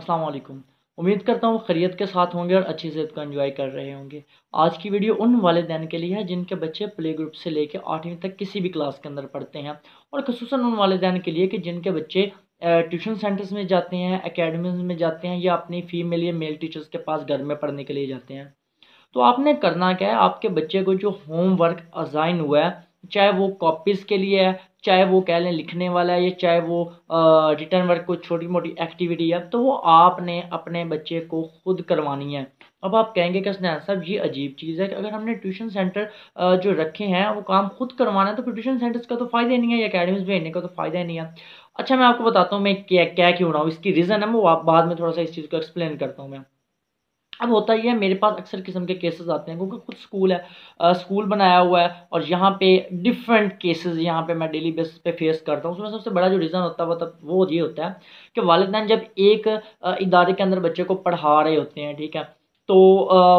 अस्सलाम वालेकुम उम्मीद करता हूँ खैरियत के साथ होंगे और अच्छी सेहत को एंजॉय कर रहे होंगे आज की वीडियो उन वाले दिन के लिए है जिनके बच्चे प्ले ग्रुप से लेकर आठवीं तक किसी भी क्लास के अंदर पढ़ते हैं और खसूस उन वाले दिन के लिए कि जिनके बच्चे ट्यूशन सेंटर्स में जाते हैं अकेडमी में जाते हैं या अपनी फीमेल या मेल टीचर्स के पास घर में पढ़ने के लिए जाते हैं तो आपने करना क्या है आपके बच्चे को जो होमवर्क अजाइन हुआ है चाहे वो कॉपीज़ के लिए है चाहे वो कह लें लिखने वाला है या चाहे वो रिटर्न वर्क कोई छोटी मोटी एक्टिविटी है तो वो आपने अपने बच्चे को खुद करवानी है अब आप कहेंगे कि स्नैन साहब ये अजीब चीज़ है कि अगर हमने ट्यूशन सेंटर जो रखे हैं वो काम खुद करवाना है तो फिर ट्यूशन सेंटर्स का तो फ़ायदा नहीं है या अकेडमीज भेजने का तो फ़ायदा ही नहीं है अच्छा मैं आपको बताता हूँ मैं क्या क्या क्यों रहा हूँ इसकी रीज़न है मैं बाद में थोड़ा सा इस चीज़ को एक्सप्लेन करता हूँ मैं अब होता ही है मेरे पास अक्सर किस्म के केसेस आते हैं क्योंकि खुद स्कूल है आ, स्कूल बनाया हुआ है और यहाँ पे डिफरेंट केसेस यहाँ पे मैं डेली बेसिस पे फेस करता हूँ उसमें सबसे बड़ा जो रीज़न होता है वो वो ये होता है कि वालदान जब एक इदारे के अंदर बच्चे को पढ़ा रहे होते हैं ठीक है तो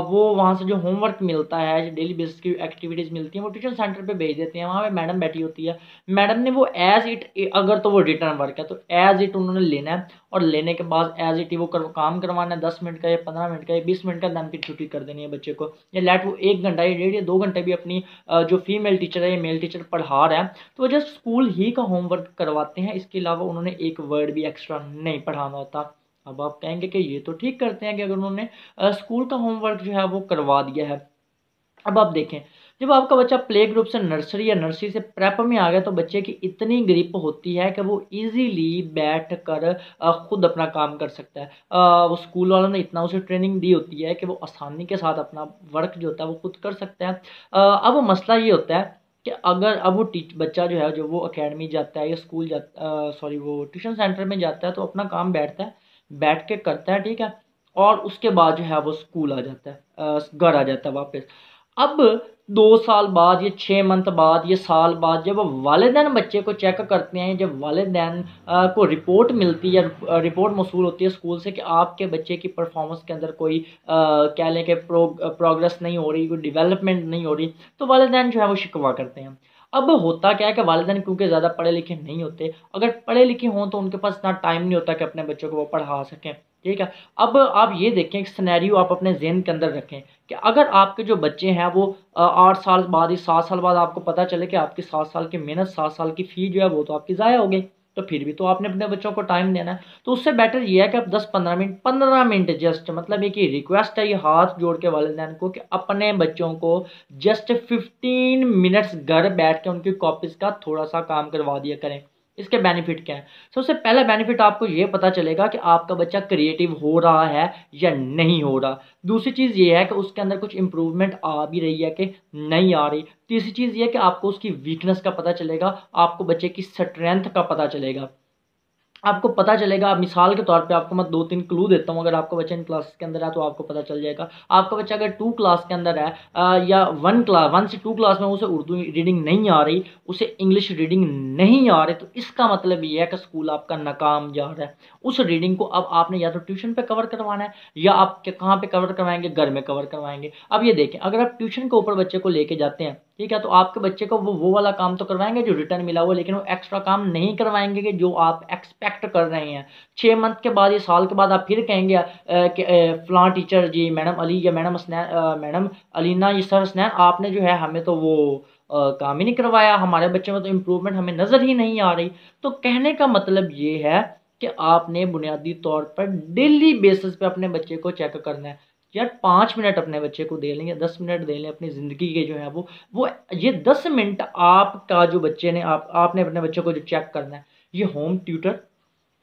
वो वहाँ से जो होमवर्क मिलता है डेली बेसिस की एक्टिविटीज़ मिलती हैं वो ट्यूशन सेंटर पे भेज देते हैं वहाँ पे मैडम बैठी होती है मैडम ने वो एज इट अगर तो वो रिटर्न वर्क है तो एज इट उन्होंने लेना है और लेने के बाद एज इट ही वो कर, काम करवाना है दस मिनट का या पंद्रह मिनट का या बीस मिनट का दम की छुट्टी कर देनी है बच्चे को या लेट वो एक घंटा या डेढ़ या दो घंटे भी अपनी जो फीमेल टीचर है या मेल टीचर पढ़ा रहा है तो वो जस्ट स्कूल ही का होमवर्क करवाते हैं इसके अलावा उन्होंने एक वर्ड भी एक्स्ट्रा नहीं पढ़ाना होता अब आप कहेंगे कि ये तो ठीक करते हैं कि अगर उन्होंने स्कूल का होमवर्क जो है वो करवा दिया है अब आप देखें जब आपका बच्चा प्ले ग्रुप से नर्सरी या नर्सरी से प्रेप में आ गया तो बच्चे की इतनी ग्रिप होती है कि वो इजीली बैठ कर ख़ुद अपना काम कर सकता है वो स्कूल वालों ने इतना उसे ट्रेनिंग दी होती है कि वो आसानी के साथ अपना वर्क जो होता है वो खुद कर सकता है अब मसला ये होता है कि अगर अब वो टीच बच्चा जो है जो वो अकेडमी जाता है या स्कूल जाता सॉरी वो ट्यूशन सेंटर में जाता है तो अपना काम बैठता है बैठ के करता है ठीक है और उसके बाद जो है वो स्कूल आ जाता है घर आ जाता है वापस अब दो साल बाद ये छः मंथ बाद ये साल बाद जब वालदेन बच्चे को चेक करते हैं जब वालदेन को रिपोर्ट मिलती है या रिपोर्ट मौसू होती है स्कूल से कि आपके बच्चे की परफॉर्मेंस के अंदर कोई कह लें कि प्रोग प्रोग्रेस नहीं हो रही कोई डेवलपमेंट नहीं हो रही तो वालदेन जो है वो शिकवा करते हैं अब होता क्या है कि वालदेन क्योंकि ज़्यादा पढ़े लिखे नहीं होते अगर पढ़े लिखे हों तो उनके पास इतना टाइम नहीं होता कि अपने बच्चों को वो पढ़ा सकें ठीक है अब आप ये देखें कि सिनेरियो आप अपने जहन के अंदर रखें कि अगर आपके जो बच्चे हैं वो आठ साल बाद ही सात साल बाद आपको पता चले कि आपकी सात साल की मेहनत सात साल की फ़ी जो है वो तो आपकी ज़ाया हो गई तो फिर भी तो आपने अपने बच्चों को टाइम देना है तो उससे बेटर ये है कि आप 10-15 मिनट 15 मिनट जस्ट मतलब एक ही रिक्वेस्ट है ये हाथ जोड़ के वालदेन को कि अपने बच्चों को जस्ट 15 मिनट्स घर बैठ के उनकी कॉपीज़ का थोड़ा सा काम करवा दिया करें इसके बेनिफिट क्या है सबसे पहला बेनिफिट आपको ये पता चलेगा कि आपका बच्चा क्रिएटिव हो रहा है या नहीं हो रहा दूसरी चीज़ ये है कि उसके अंदर कुछ इंप्रूवमेंट आ भी रही है कि नहीं आ रही तीसरी चीज़ ये है कि आपको उसकी वीकनेस का पता चलेगा आपको बच्चे की स्ट्रेंथ का पता चलेगा आपको पता चलेगा मिसाल के तौर पे आपको मैं दो तीन क्लू देता हूँ अगर आपका बच्चा इन क्लास के अंदर है तो आपको पता चल जाएगा आपका बच्चा अगर टू क्लास के अंदर है आ, या वन क्लास वन से टू क्लास में उसे उर्दू रीडिंग नहीं आ रही उसे इंग्लिश रीडिंग नहीं आ रही तो इसका मतलब ये है कि स्कूल आपका नाकाम जा रहा है उस रीडिंग को अब आपने या तो ट्यूशन पर कवर करवाना है या आप कहाँ पर कवर करवाएंगे घर में कवर करवाएंगे अब ये देखें अगर आप ट्यूशन के ऊपर बच्चे को लेके जाते हैं ठीक है तो आपके बच्चे को वो वो वाला काम तो करवाएंगे जो रिटर्न मिला हुआ लेकिन वो एक्स्ट्रा काम नहीं करवाएंगे कि जो आप एक्सपेक्ट कर रहे हैं छः मंथ के बाद या साल के बाद आप फिर कहेंगे कि फलां टीचर जी मैडम अली या मैडम स्नैन मैडम अलीना ये सर स्नैन आपने जो है हमें तो वो आ, काम ही नहीं करवाया हमारे बच्चे में तो इम्प्रूवमेंट हमें नज़र ही नहीं आ रही तो कहने का मतलब ये है कि आपने बुनियादी तौर पर डेली बेसिस पे अपने बच्चे को चेक करना है यार पाँच मिनट अपने बच्चे को दे लें या दस मिनट दे लें अपनी ज़िंदगी के जो है वो वो ये दस मिनट आपका जो बच्चे ने आप आपने अपने बच्चे को जो चेक करना है ये होम ट्यूटर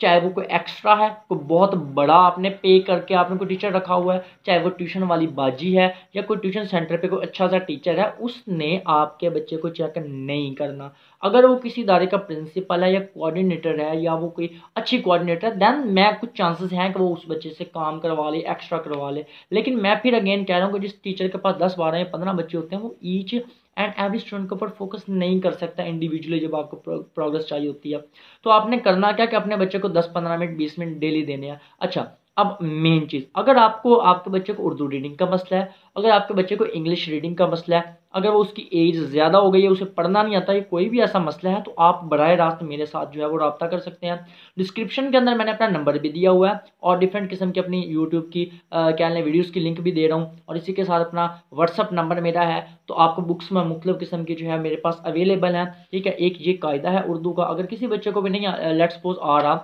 चाहे वो कोई एक्स्ट्रा है कोई बहुत बड़ा आपने पे करके आपने कोई टीचर रखा हुआ है चाहे वो ट्यूशन वाली बाजी है या कोई ट्यूशन सेंटर पे कोई अच्छा सा टीचर है उसने आपके बच्चे को चेक नहीं करना अगर वो किसी इदारे का प्रिंसिपल है या कोऑर्डिनेटर है या वो कोई अच्छी कोऑर्डिनेटर है देन मैं कुछ चांसेस हैं कि वो उस बच्चे से काम करवा ले एक्स्ट्रा करवा ले लेकिन मैं फिर अगेन कह रहा हूँ कि जिस टीचर के पास दस बारह या पंद्रह बच्चे होते हैं वो ईच एंड एवरी स्टूडेंट के ऊपर फोकस नहीं कर सकता इंडिविजुअली जब आपको प्रोग्रेस चाहिए होती है तो आपने करना क्या कि अपने बच्चे को दस पंद्रह मिनट बीस मिनट डेली देने हैं अच्छा अब मेन चीज़ अगर आपको आपके बच्चे को उर्दू रीडिंग का मसला है अगर आपके बच्चे को इंग्लिश रीडिंग का मसला है अगर वो उसकी एज ज़्यादा हो गई है उसे पढ़ना नहीं आता है कोई भी ऐसा मसला है तो आप बर रास्त मेरे साथ जो है वो रबता कर सकते हैं डिस्क्रिप्शन के अंदर मैंने अपना नंबर भी दिया हुआ है और डिफरेंट किस्म की अपनी यूट्यूब की क्या लें वीडियोज़ की लिंक भी दे रहा हूँ और इसी के साथ अपना व्हाट्सअप नंबर मेरा है तो आपको बुक्स में मुख्तु किस्म की जो है मेरे पास अवेलेबल है ठीक है एक ये कायदा है उर्दू का अगर किसी बच्चे को भी नहीं लेट सपोज आ रहा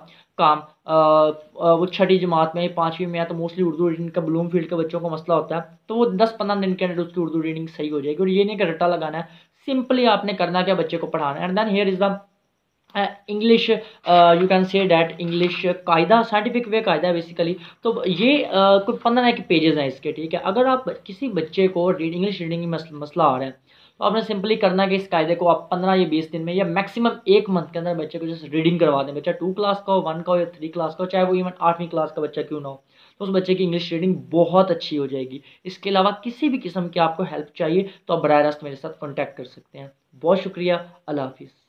काम आ, आ, वो छठी जमात में पाँचवीं में या तो मोस्टली उर्दू रीडिंग का ब्लूम फील्ड के बच्चों का मसला होता है तो वो दस पंद्रह दिन के अंदर उसकी उर्दू रीडिंग सही हो जाएगी और ये नहीं कि रट्टा लगाना है सिंपली आपने करना क्या बच्चे को पढ़ाना है and then here is the English you can say that English कायदा साइंटिफिक वे कायदा है बेसिकली तो ये uh, कुछ पंद्रह के पेजेस हैं इसके ठीक है अगर आप किसी बच्चे को रीड इंग्लिश रीडिंग में मसला आ रहा है तो आपने सिंपली करना है कि इस कायदे को आप पंद्रह या बीस दिन में या मैक्सिमम एक मंथ के अंदर बच्चे को जैसे रीडिंग करवा दें बच्चा टू क्लास का हो वन का हो या थ्री क्लास का हो चाहे वो इवन आठवीं क्लास का बच्चा क्यों ना हो तो उस बच्चे की इंग्लिश रीडिंग बहुत अच्छी हो जाएगी इसके अलावा किसी भी किस्म की आपको हेल्प चाहिए तो आप बर रास्त मेरे साथ कॉन्टैक्ट कर सकते हैं बहुत शुक्रिया अल्लाह हाफिज़